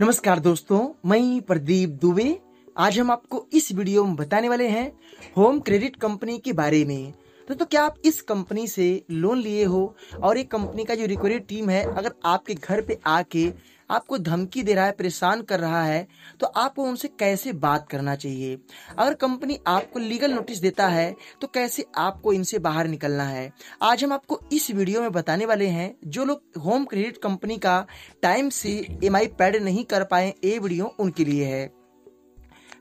नमस्कार दोस्तों मैं प्रदीप दुबे आज हम आपको इस वीडियो में बताने वाले हैं होम क्रेडिट कंपनी के बारे में तो तो क्या आप इस कंपनी से लोन लिए हो और ये कंपनी का जो रिक्वायरी टीम है अगर आपके घर पे आके आपको धमकी दे रहा है परेशान कर रहा है तो आपको उनसे कैसे बात करना चाहिए अगर कंपनी आपको लीगल नोटिस देता है तो कैसे आपको इनसे बाहर निकलना है आज हम आपको इस वीडियो में बताने वाले हैं जो लोग होम क्रेडिट कंपनी का टाइम से एम पैड नहीं कर पाए ये वीडियो उनके लिए है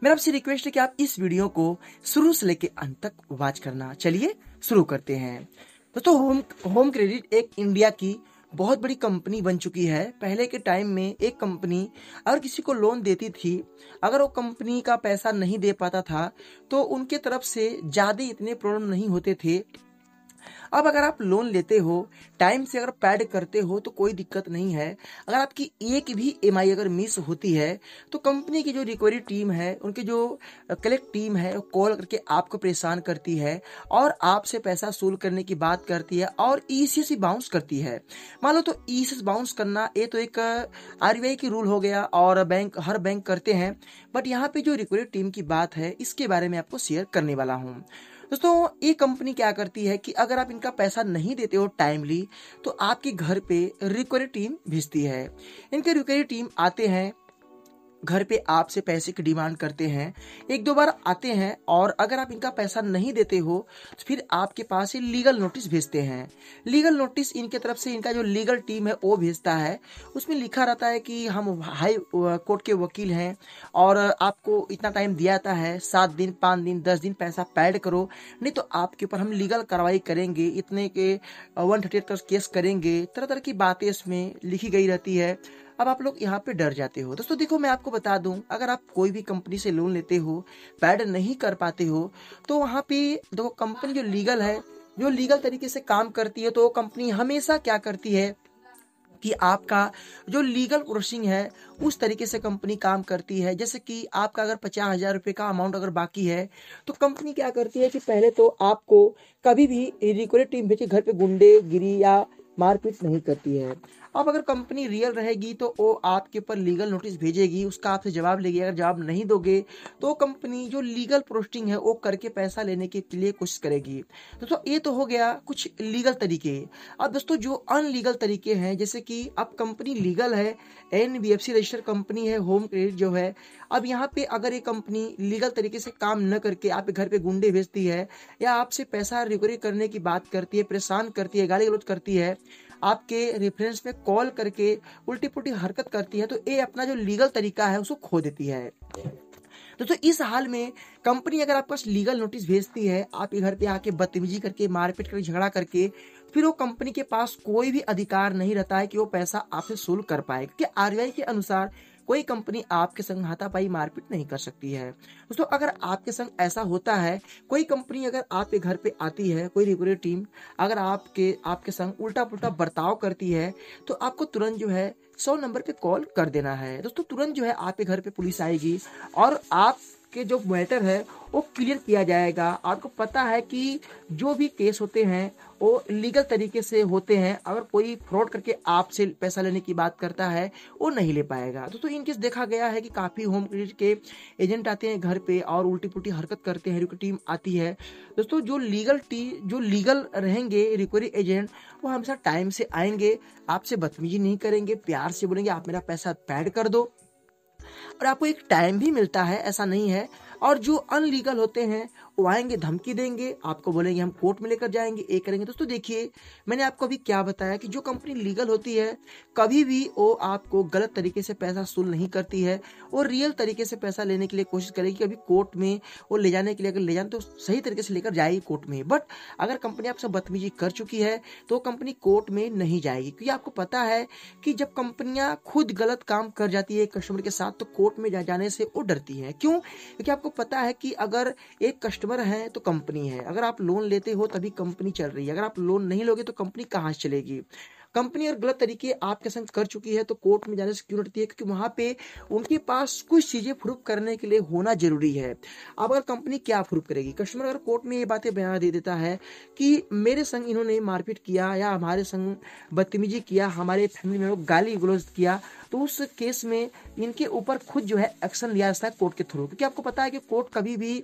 मेरा आपसे रिक्वेस्ट है कि आप इस वीडियो को शुरू से लेकर अंत तक वॉच करना चलिए शुरू करते हैं दोस्तों होम होम क्रेडिट एक इंडिया की बहुत बड़ी कंपनी बन चुकी है पहले के टाइम में एक कंपनी अगर किसी को लोन देती थी अगर वो कंपनी का पैसा नहीं दे पाता था तो उनके तरफ से ज़्यादा इतने प्रॉब्लम नहीं होते थे अब अगर आप लोन लेते हो टाइम से अगर पैड करते हो तो कोई दिक्कत नहीं है अगर आपकी एक भी एम अगर मिस होती है तो कंपनी की जो रिकवरी टीम है उनकी जो कलेक्ट टीम है वो कॉल करके आपको परेशान करती है और आपसे पैसा वसूल करने की बात करती है और सी e बाउंस करती है मान लो तो ईसीएस e बाउंस करना ये तो एक आर की रूल हो गया और बैंक हर बैंक करते हैं बट यहाँ पे जो रिकवरी टीम की बात है इसके बारे में आपको शेयर करने वाला हूँ दोस्तों ये कंपनी क्या करती है कि अगर आप इनका पैसा नहीं देते हो टाइमली तो आपके घर पे रिक्वरी टीम भेजती है इनके रिक्वरी टीम आते हैं घर पे आपसे पैसे की डिमांड करते हैं एक दो बार आते हैं और अगर आप इनका पैसा नहीं देते हो तो फिर आपके पास ये लीगल नोटिस भेजते हैं लीगल नोटिस इनके तरफ से इनका जो लीगल टीम है वो भेजता है उसमें लिखा रहता है कि हम हाई कोर्ट के वकील हैं और आपको इतना टाइम दिया जाता है सात दिन पाँच दिन दस दिन पैसा पैड करो नहीं तो आपके ऊपर हम लीगल कार्रवाई करेंगे इतने के वन थर्टी एट केस करेंगे तरह तरह की बातें इसमें लिखी गई रहती है अब आप लोग यहाँ पे डर जाते हो दोस्तों देखो मैं आपको बता दूं अगर आप कोई भी कंपनी से लोन लेते हो पैड नहीं कर पाते हो तो वहाँ पे देखो कंपनी जो लीगल है जो लीगल तरीके से काम करती है तो कंपनी हमेशा क्या करती है कि आपका जो लीगल क्रोसिंग है उस तरीके से कंपनी काम करती है जैसे कि आपका अगर पचास हजार रुपये का अमाउंट अगर बाकी है तो कंपनी क्या करती है कि पहले तो आपको कभी भी इरिकुलर टीम घर पे गुंडे गिरी या मारपीट नहीं करती है अब अगर कंपनी रियल रहेगी तो वो आपके ऊपर लीगल नोटिस भेजेगी उसका आपसे जवाब लेगी अगर जवाब नहीं दोगे तो कंपनी जो लीगल प्रोस्टिंग है वो करके पैसा लेने के लिए कोशिश करेगी दोस्तों ये तो हो गया कुछ लीगल तरीके अब दोस्तों जो अनलीगल तरीके हैं जैसे कि अब कंपनी लीगल है एन रजिस्टर कंपनी है होम क्रेडिट जो है अब यहाँ पे अगर ये कंपनी लीगल तरीके से काम न करके आपके घर पे गुंडे भेजती है या आपसे पैसा रिकवरी करने की बात करती है परेशान करती है गाली गलौज करती है आपके रेफरेंस में कॉल करके उल्टी पुल्टी हरकत करती है तो ये अपना जो लीगल तरीका है उसको खो देती है दोस्तों तो इस हाल में कंपनी अगर आपके पास लीगल नोटिस भेजती है आपके घर पे आके बदतमीजी करके मारपीट करके झगड़ा करके फिर वो कंपनी के पास कोई भी अधिकार नहीं रहता है कि वो पैसा आपसे शुल्क कर पाए क्योंकि आरबीआई के अनुसार कोई कंपनी आपके संग हाथापाई मारपीट नहीं कर सकती है दोस्तों अगर आपके संग ऐसा होता है कोई कंपनी अगर आपके घर पे आती है कोई रिपोर्टर टीम अगर आपके आपके संग उल्टा पुल्टा बर्ताव करती है तो आपको तुरंत जो है सौ नंबर पे कॉल कर देना है दोस्तों तुरंत जो है आपके घर पे पुलिस आएगी और आप के जो मैटर है वो क्लियर किया जाएगा आपको पता है कि जो भी केस होते हैं वो लीगल तरीके से होते हैं अगर कोई फ्रॉड करके आपसे पैसा लेने की बात करता है वो नहीं ले पाएगा तो, तो इनकेस देखा गया है कि काफ़ी होम क्रेडिट के एजेंट आते हैं घर पे और उल्टी पुल्टी हरकत करते हैं रिक्वरी टीम आती है दोस्तों जो लीगल टी जो लीगल रहेंगे रिक्वरी एजेंट वो हमेशा टाइम से आएंगे आपसे बदतमीजी नहीं करेंगे प्यार से बोलेंगे आप मेरा पैसा पैड कर दो और आपको एक टाइम भी मिलता है ऐसा नहीं है और जो अनलीगल होते हैं वो आएंगे धमकी देंगे आपको बोलेंगे हम कोर्ट में लेकर जाएंगे ये करेंगे दोस्तों देखिए मैंने आपको अभी क्या बताया कि जो कंपनी लीगल होती है कभी भी वो आपको गलत तरीके से पैसा सुल नहीं करती है और रियल तरीके से पैसा लेने के लिए कोशिश करेगी अभी कोर्ट में वो ले जाने के लिए अगर ले जाए तो सही तरीके से लेकर जाएगी कोर्ट में बट अगर कंपनी आपसे बदतमीजी कर चुकी है तो कंपनी कोर्ट में नहीं जाएगी क्योंकि आपको पता है कि जब कंपनियां खुद गलत काम कर जाती है कस्टमर के साथ तो कोर्ट में जाने से वो डरती है क्यों क्योंकि आपको पता है कि अगर एक कस्टमर कस्टमर हैं तो कंपनी है अगर आप लोन लेते हो तभी कंपनी चल रही है अगर आप लोन नहीं लोगे तो कंपनी कहाँ से चलेगी कंपनी और गलत तरीके आपके संग कर चुकी है तो कोर्ट में जाने से क्यों डरती है क्योंकि वहां पे उनके पास कुछ चीज़ें प्रूफ करने के लिए होना जरूरी है अब अगर कंपनी क्या प्रूफ करेगी कस्टमर अगर कोर्ट में ये बातें बयान दे देता है कि मेरे संग इन्होंने मारपीट किया या हमारे संग बदतमीजी किया हमारे फैमिली में गाली गलोज किया तो उस केस में इनके ऊपर खुद जो है एक्शन लिया जाता है कोर्ट के थ्रू क्योंकि आपको पता है कि कोर्ट कभी भी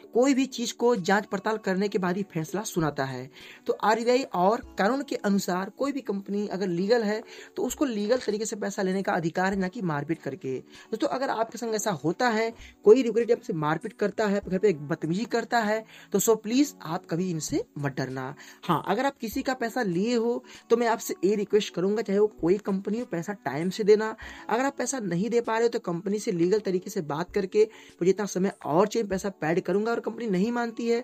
कोई भी चीज को जांच पड़ताल करने के बाद ही फैसला सुनाता है तो आरबीआई और कानून के अनुसार कोई भी कंपनी अगर लीगल है तो उसको लीगल तरीके से पैसा लेने का अधिकार है ना कि मारपीट करके दोस्तों अगर आपके संग ऐसा होता है कोई रिगुलेटर आपसे मारपीट करता है घर पे बदतमीजी करता है तो सो प्लीज आप कभी इनसे मत डरना हाँ अगर आप किसी का पैसा लिए हो तो मैं आपसे ये रिक्वेस्ट करूंगा चाहे वो कोई कंपनी हो पैसा टाइम से देना अगर आप पैसा नहीं दे पा रहे हो तो कंपनी से लीगल तरीके से बात करके मुझे इतना समय और चाहिए पैसा पैड करूंगा और अगर कंपनी नहीं मानती है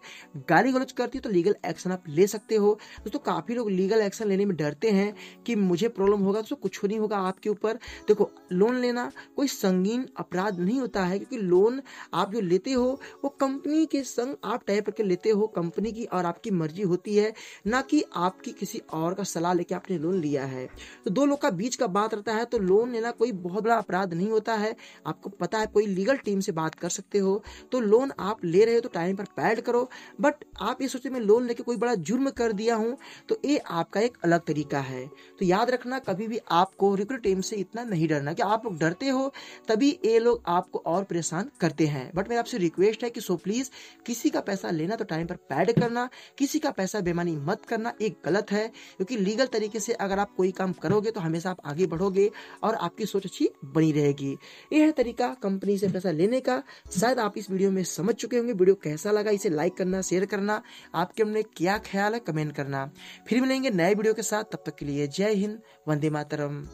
गाली गलोच करती है तो लीगल एक्शन आप ले सकते हो दोस्तों काफ़ी लोग लीगल एक्शन लेने में डरते हैं कि मुझे प्रॉब्लम होगा तो कुछ नहीं होगा आपके ऊपर देखो लोन लेना कोई संगीन अपराध नहीं होता है क्योंकि लोन आप जो लेते हो वो कंपनी के संग आप टाइप करके लेते हो कंपनी की और आपकी मर्जी होती है ना कि आपकी किसी और का सलाह लेके आपने लोन लिया है तो दो लोग का बीच का बात रहता है तो लोन लेना कोई बहुत बड़ा अपराध नहीं होता है आपको पता है कोई लीगल टीम से बात कर सकते हो तो लोन आप ले रहे हो तो तो टाइम पर पैड करो बट आप ये सोचते मैं लोन लेके कोई बड़ा जुर्म कर दिया हूँ तो ये आपका एक अलग तरीका है तो याद रखना कभी भी आपको रिक्रूट टीम से इतना नहीं डरना कि आप लोग डरते हो तभी ये लोग आपको और परेशान करते हैं बट मेरा आपसे रिक्वेस्ट है कि सो प्लीज़ किसी का पैसा लेना तो टाइम पर पैड करना किसी का पैसा बेमानी मत करना एक गलत है क्योंकि लीगल तरीके से अगर आप कोई काम करोगे तो हमेशा आप आगे बढ़ोगे और आपकी सोच अच्छी बनी रहेगी यह है तरीका कंपनी से पैसा लेने का शायद आप इस वीडियो में समझ चुके होंगे वीडियो कैसा लगा इसे लाइक करना शेयर करना आपके हमने क्या ख्याल है कमेंट करना फिर मिलेंगे नए वीडियो के साथ तब तक के लिए जय हिंद वंदे मातरम